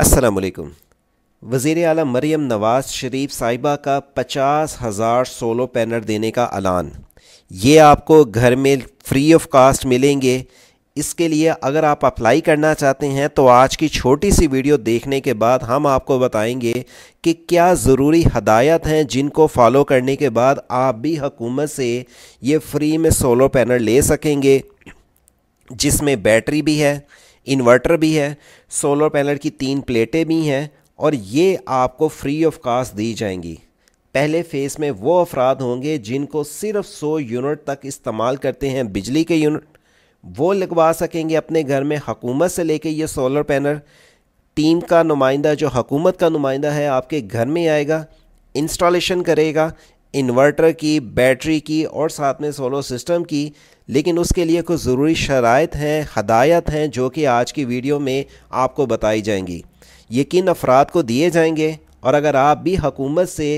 असलकुम वज़ी अल मरीम नवाज़ शरीफ साहिबा का पचास हज़ार सोलो पैनर देने का अलान ये आपको घर में फ्री ऑफ कास्ट मिलेंगे इसके लिए अगर आप अप्लाई करना चाहते हैं तो आज की छोटी सी वीडियो देखने के बाद हम आपको बताएंगे कि क्या ज़रूरी हदायत हैं जिनको फॉलो करने के बाद आप भी हकूमत से ये फ्री में सोलो पैनल ले सकेंगे जिसमें बैटरी भी है इन्वर्टर भी है सोलर पैनल की तीन प्लेटें भी हैं और ये आपको फ्री ऑफ कास्ट दी जाएंगी पहले फेज़ में वो अफराद होंगे जिनको सिर्फ 100 यूनिट तक इस्तेमाल करते हैं बिजली के यूनिट वो लगवा सकेंगे अपने घर में हकूमत से लेके ये सोलर पैनल टीम का नुमाइंदा जो हकूमत का नुमाइंदा है आपके घर में आएगा इंस्टॉलेशन करेगा इन्वर्टर की बैटरी की और साथ में सोलर सिस्टम की लेकिन उसके लिए कुछ ज़रूरी शरात हैं हदायत हैं जो कि आज की वीडियो में आपको बताई जाएंगी ये किन अफराद को दिए जाएंगे और अगर आप भी हकूमत से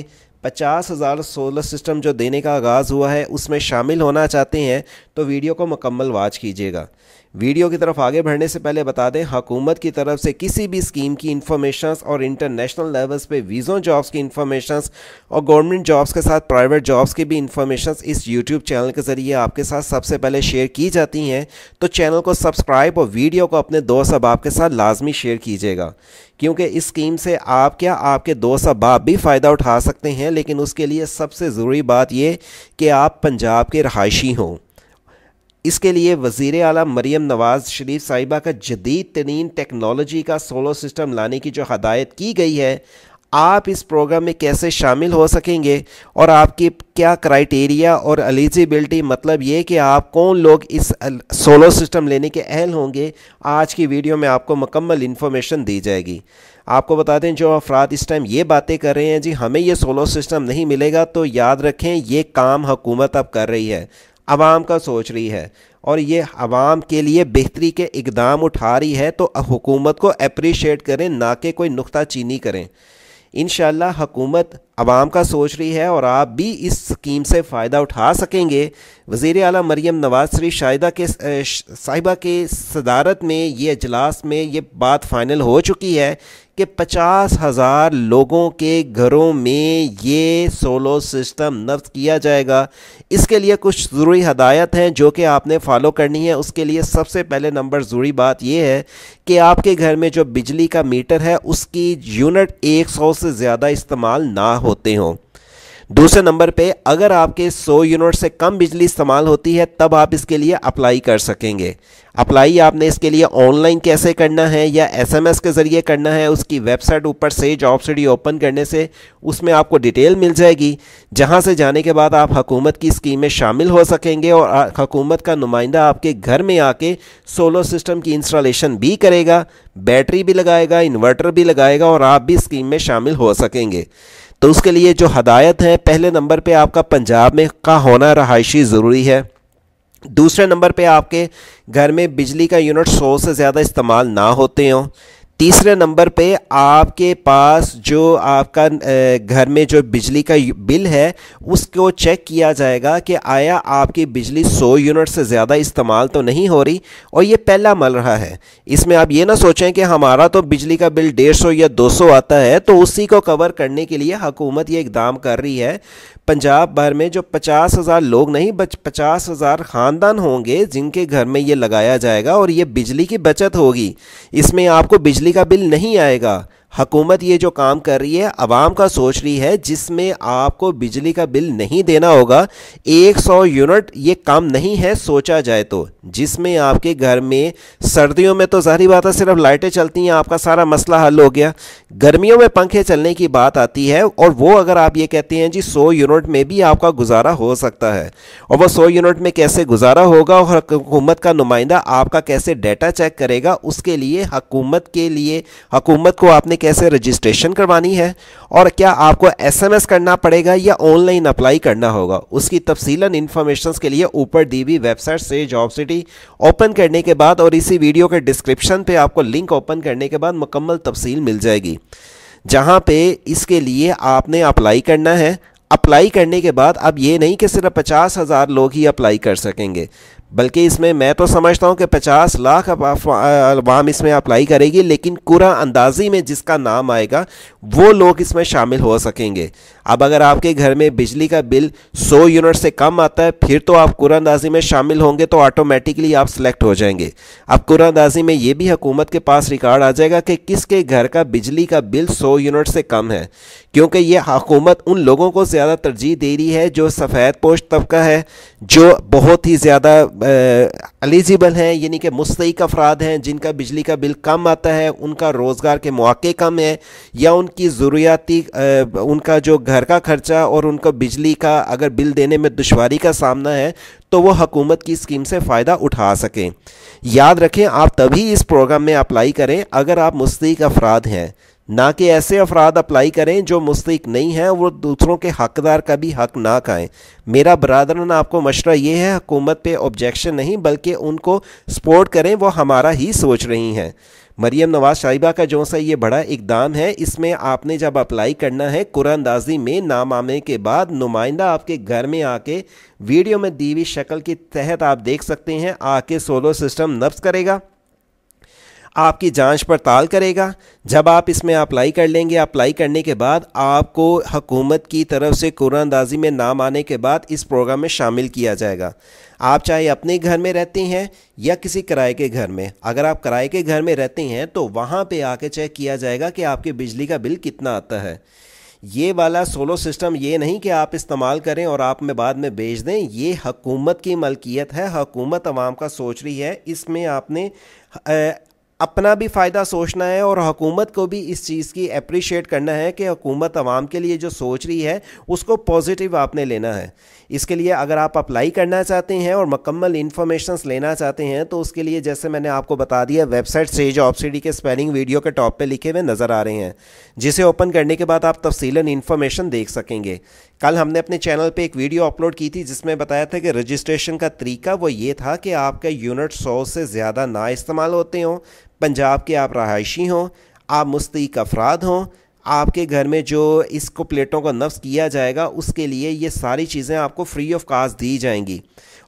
पचास हज़ार सोलर सिस्टम जो देने का आगाज़ हुआ है उसमें शामिल होना चाहते हैं तो वीडियो को मुकम्मल वाच कीजिएगा वीडियो की तरफ आगे बढ़ने से पहले बता दें हकूमत की तरफ से किसी भी स्कीम की इन्फॉर्मेशन और इंटरनेशनल लेवल्स पे वीज़ों जॉब्स की इन्फॉर्मेशन और गवर्नमेंट जॉब्स के साथ प्राइवेट जॉब्स की भी इन्फॉर्मेशन इस यूट्यूब चैनल के ज़रिए आपके साथ सबसे पहले शेयर की जाती हैं तो चैनल को सब्सक्राइब और वीडियो को अपने दोस्त अहबाब के साथ लाजमी शेयर कीजिएगा क्योंकि इस स्कीम से आप क्या आपके दोस्त अहबाब भी फ़ायदा उठा सकते हैं लेकिन उसके लिए सबसे ज़रूरी बात ये कि आप पंजाब के रहायशी हों इसके लिए वजीर अला मरीम नवाज शरीफ साहिबा का जदीद तरीन टेक्नोलॉजी का सोलो सिस्टम लाने की जो हदायत की गई है आप इस प्रोग्राम में कैसे शामिल हो सकेंगे और आपकी क्या क्राइटेरिया और एलिजिबिलिटी मतलब ये कि आप कौन लोग इस सोलो सिस्टम लेने के अहल होंगे आज की वीडियो में आपको मुकम्मल इन्फॉर्मेशन दी जाएगी आपको बता दें जो अफराद इस टाइम ये बातें कर रहे हैं जी हमें ये सोलो सिस्टम नहीं मिलेगा तो याद रखें ये काम हुकूमत अब कर रही है आवाम का सोच रही है और ये आवाम के लिए बेहतरी के इकदाम उठा रही है तो हुकूमत को अप्रिशिएट करें ना कि कोई नुकता चीनी करें इन हकूमत आवाम का सोच रही है और आप भी इस स्कीम से फ़ायदा उठा सकेंगे वज़ी अली मरीम नवाज शरीफ शाहिदा के साहिबा के सदारत में ये अजलास में ये बात फ़ाइनल हो चुकी है कि पचास हज़ार लोगों के घरों में ये सोलो सिस्टम नफ्त किया जाएगा इसके लिए कुछ ज़रूरी हदायत हैं जो कि आपने फ़ॉलो करनी है उसके लिए सबसे पहले नंबर ज़रूरी बात यह है कि आपके घर में जो बिजली का मीटर है उसकी यूनिट सौ से ज़्यादा इस्तेमाल ना हो होते हों दूसरे नंबर पे अगर आपके 100 यूनिट से कम बिजली इस्तेमाल होती है तब आप इसके लिए अप्लाई कर सकेंगे अप्लाई आपने इसके लिए ऑनलाइन कैसे करना है या एसएमएस के ज़रिए करना है उसकी वेबसाइट ऊपर से जॉब स्टडी ओपन करने से उसमें आपको डिटेल मिल जाएगी जहां से जाने के बाद आप हकूमत की स्कीम में शामिल हो सकेंगे और हकूमत का नुमाइंदा आपके घर में आके सोलर सिस्टम की इंस्टॉलेशन भी करेगा बैटरी भी लगाएगा इन्वर्टर भी लगाएगा और आप भी स्कीम में शामिल हो सकेंगे तो उसके लिए जो हदायत है पहले नंबर पे आपका पंजाब में का होना रहायशी ज़रूरी है दूसरे नंबर पे आपके घर में बिजली का यूनिट सौ से ज़्यादा इस्तेमाल ना होते हों तीसरे नंबर पे आपके पास जो आपका घर में जो बिजली का बिल है उसको चेक किया जाएगा कि आया आपकी बिजली 100 यूनिट से ज़्यादा इस्तेमाल तो नहीं हो रही और ये पहला मल रहा है इसमें आप ये ना सोचें कि हमारा तो बिजली का बिल 150 या 200 आता है तो उसी को कवर करने के लिए हुकूमत ये इकदाम कर रही है पंजाब भर में जो पचास हज़ार लोग नहीं बच पचास हज़ार ख़ानदान होंगे जिनके घर में ये लगाया जाएगा और ये बिजली की बचत होगी इसमें आपको बिजली का बिल नहीं आएगा हकूमत ये जो काम कर रही है आवाम का सोच रही है जिसमें आपको बिजली का बिल नहीं देना होगा 100 यूनिट ये काम नहीं है सोचा जाए तो जिसमें आपके घर में सर्दियों में तो ज़ाहरी बात है सिर्फ लाइटें चलती हैं आपका सारा मसला हल हो गया गर्मियों में पंखे चलने की बात आती है और वो अगर आप ये कहते हैं जी सौ यूनिट में भी आपका गुजारा हो सकता है और वह सौ यूनिट में कैसे गुजारा होगा और हुकूमत का नुमाइंदा आपका कैसे डाटा चेक करेगा उसके लिए हकूमत के लिए हकूमत को आपने कैसे रजिस्ट्रेशन करवानी है और क्या आपको एसएमएस करना पड़ेगा या ऑनलाइन अप्लाई करना होगा उसकी तफसीलन इन्फॉर्मेशन के लिए ऊपर दी हुई वेबसाइट से जॉब सिटी ओपन करने के बाद और इसी वीडियो के डिस्क्रिप्शन पर आपको लिंक ओपन करने के बाद मुकम्मल तफसील मिल जाएगी जहाँ पे इसके लिए आपने अप्लाई करना है अप्लाई करने के बाद अब ये नहीं कि सिर्फ पचास हज़ार लोग ही अप्लाई कर सकेंगे बल्कि इसमें मैं तो समझता हूँ कि 50 लाख अवाम इसमें अप्लाई करेगी लेकिन कुरा अंदाजी में जिसका नाम आएगा वो लोग इसमें शामिल हो सकेंगे अब अगर आपके घर में बिजली का बिल 100 यूनिट से कम आता है फिर तो आप कुरा अंदाजी में शामिल होंगे तो ऑटोमेटिकली आप सिलेक्ट हो जाएंगे अब कुरा अंदाजी में ये भी हुकूमत के पास रिकॉर्ड आ जाएगा कि किसके घर का बिजली का बिल सौ यूनिट से कम है क्योंकि ये हकूमत उन लोगों को ज़्यादा तरजीह दे रही है जो सफ़ेद पोष तबका है जो बहुत ही ज़्यादा एलिजिबल हैं यानी कि मुस्तक अफराद हैं जिनका बिजली का बिल कम आता है उनका रोज़गार के मौके कम है या उनकी ज़रूरियाती उनका जो घर का खर्चा और उनका बिजली का अगर बिल देने में दुशारी का सामना है तो वो हकूमत की स्कीम से फ़ायदा उठा सकें याद रखें आप तभी इस प्रोग्राम में अप्लाई करें अगर आप मुस्तक अफराद हैं ना कि ऐसे अफराद अप्लाई करें जो मुस्तक नहीं हैं वो दूसरों के हकदार का भी हक ना खाएं मेरा बरदरन आपको मशरा ये है हकूमत पे ऑब्जेक्शन नहीं बल्कि उनको सपोर्ट करें वो हमारा ही सोच रही हैं मरियम नवाज शाहिबा का जो सा ये बड़ा इकदाम है इसमें आपने जब अप्लाई करना है कुरानंदाज़ी में नाम आने के बाद नुमाइंदा आपके घर में आके वीडियो में दीवी शक्ल के तहत आप देख सकते हैं आके सोलो सिस्टम नफ्स करेगा आपकी जांच पड़ताल करेगा जब आप इसमें अप्लाई कर लेंगे अप्लाई करने के बाद आपको हकूमत की तरफ से कुरानंदाजी में नाम आने के बाद इस प्रोग्राम में शामिल किया जाएगा आप चाहे अपने घर में रहते हैं या किसी किराए के घर में अगर आप किराए के घर में रहते हैं तो वहाँ पर आके चेक किया जाएगा कि आपके बिजली का बिल कितना आता है ये वाला सोलो सिस्टम ये नहीं कि आप इस्तेमाल करें और आप में बाद में बेच दें ये हकूमत की मलकियत है हकूमत आवाम का सोच रही है इसमें आपने अपना भी फ़ायदा सोचना है और हुकूमत को भी इस चीज़ की अप्रिशिएट करना है कि हुकूमत आवाम के लिए जो सोच रही है उसको पॉजिटिव आपने लेना है इसके लिए अगर आप अप्लाई करना चाहते हैं और मकम्मल इन्फॉर्मेशन लेना चाहते हैं तो उसके लिए जैसे मैंने आपको बता दिया वेबसाइट से जॉब सीडी के स्पेलिंग वीडियो के टॉप पर लिखे हुए नज़र आ रहे हैं जिसे ओपन करने के बाद आप तफसीला इन्फॉर्मेशन देख सकेंगे कल हमने अपने चैनल पर एक वीडियो अपलोड की थी जिसमें बताया था कि रजिस्ट्रेशन का तरीका वो ये था कि आपका यूनिट सौ से ज़्यादा ना इस्तेमाल होते हों पंजाब के आप रहायशी हों आप मुस्तक अफराद हों आपके घर में जो इसको प्लेटों का नफ्स किया जाएगा उसके लिए ये सारी चीज़ें आपको फ्री ऑफ कास्ट दी जाएंगी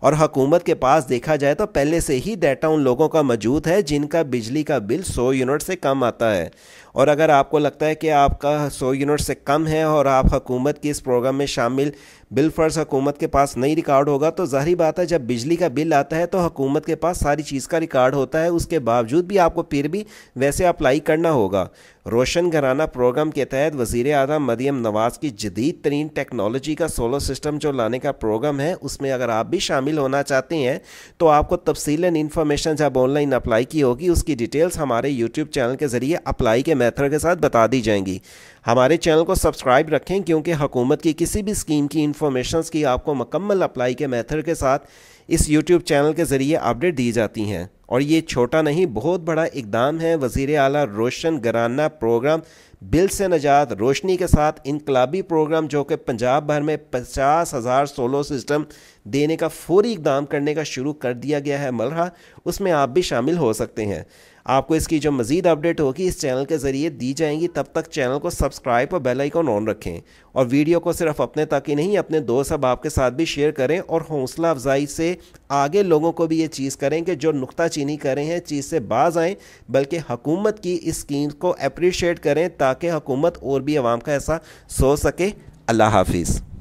और हकूमत के पास देखा जाए तो पहले से ही डाटा उन लोगों का मौजूद है जिनका बिजली का बिल सौ यूनिट से कम आता है और अगर आपको लगता है कि आपका सौ यूनिट से कम है और आप हकूमत की इस प्रोग्राम में शामिल बिल फर्ज हुकूमत के पास नहीं रिकॉर्ड होगा तो ज़ाहरी बात है जब बिजली का बिल आता है तो हकूमत के पास सारी चीज़ का रिकॉर्ड होता है उसके बावजूद भी आपको फिर भी वैसे अप्लाई करना होगा रोशन घराना प्रोग्राम के तहत वजीर अजम मरीम नवाज़ की जदीद तरीन टेक्नोलॉजी का सोलर सिस्टम जो लाने का प्रोग्राम है उसमें अगर आप भी शामिल होना चाहते हैं तो आपको तफसीला इन्फॉर्मेशन जब ऑनलाइन अप्लाई की होगी उसकी डिटेल्स हमारे यूट्यूब चैनल के ज़रिए अप्लाई के मेथड के साथ बता दी जाएंगी हमारे चैनल को सब्सक्राइब रखें क्योंकि हुकूमत की किसी भी स्कीम की इन्फॉर्मेशन की आपको मकम्मल अप्लाई के मेथड के साथ इस यूट्यूब चैनल के ज़रिए अपडेट दी जाती हैं और ये छोटा नहीं बहुत बड़ा इकदाम है वज़ी अली रोशन गराना प्रोग्राम बिल से नजात रोशनी के साथ इनकलाबी प्रोग्राम जो कि पंजाब भर में पचास हज़ार सोलो सिस्टम देने का फौरी इकदाम करने का शुरू कर दिया गया है मलहा उसमें आप भी शामिल हो सकते हैं आपको इसकी जो मज़ीद अपडेट होगी इस चैनल के ज़रिए दी जाएंगी तब तक चैनल को सब्सक्राइब और बेल आइकॉन ऑन रखें और वीडियो को सिर्फ अपने तक ही नहीं अपने दोस्त अहबाब के साथ भी शेयर करें और हौसला अफजाई से आगे लोगों को भी ये चीज़ करें कि जो नुकता चीनी करें हैं चीज़ से बाज आएँ बल्कि हकूमत की इस स्कीम को अप्रिशिएट करें ताकि हकूमत और भी आवाम का ऐसा सोच सके अल्लाह हाफिज़